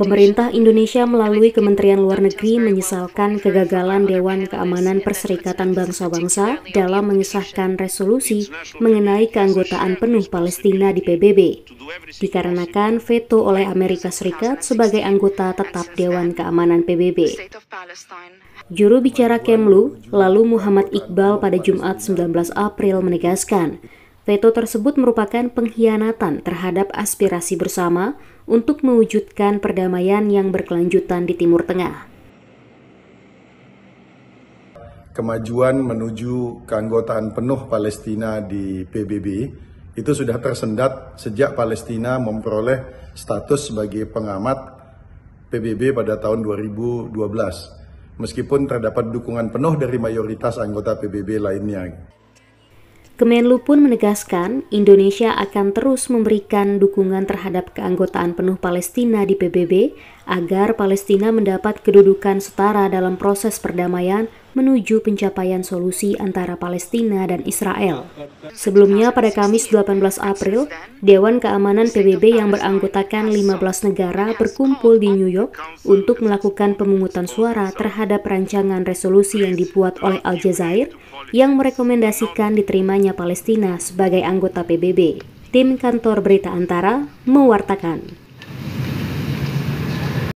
Pemerintah Indonesia melalui Kementerian Luar Negeri menyesalkan kegagalan Dewan Keamanan Perserikatan Bangsa-Bangsa dalam mengesahkan resolusi mengenai keanggotaan penuh Palestina di PBB, dikarenakan veto oleh Amerika Serikat sebagai anggota tetap Dewan Keamanan PBB. Juru bicara Kemlu, lalu Muhammad Iqbal pada Jumat 19 April menegaskan, Veto tersebut merupakan pengkhianatan terhadap aspirasi bersama untuk mewujudkan perdamaian yang berkelanjutan di Timur Tengah. Kemajuan menuju keanggotaan penuh Palestina di PBB itu sudah tersendat sejak Palestina memperoleh status sebagai pengamat PBB pada tahun 2012. Meskipun terdapat dukungan penuh dari mayoritas anggota PBB lainnya. Kemenlu pun menegaskan Indonesia akan terus memberikan dukungan terhadap keanggotaan penuh Palestina di PBB agar Palestina mendapat kedudukan setara dalam proses perdamaian menuju pencapaian solusi antara Palestina dan Israel. Sebelumnya pada Kamis 18 April, Dewan Keamanan PBB yang beranggotakan 15 negara berkumpul di New York untuk melakukan pemungutan suara terhadap rancangan resolusi yang dibuat oleh Aljazair yang merekomendasikan diterimanya Palestina sebagai anggota PBB. Tim kantor berita antara mewartakan.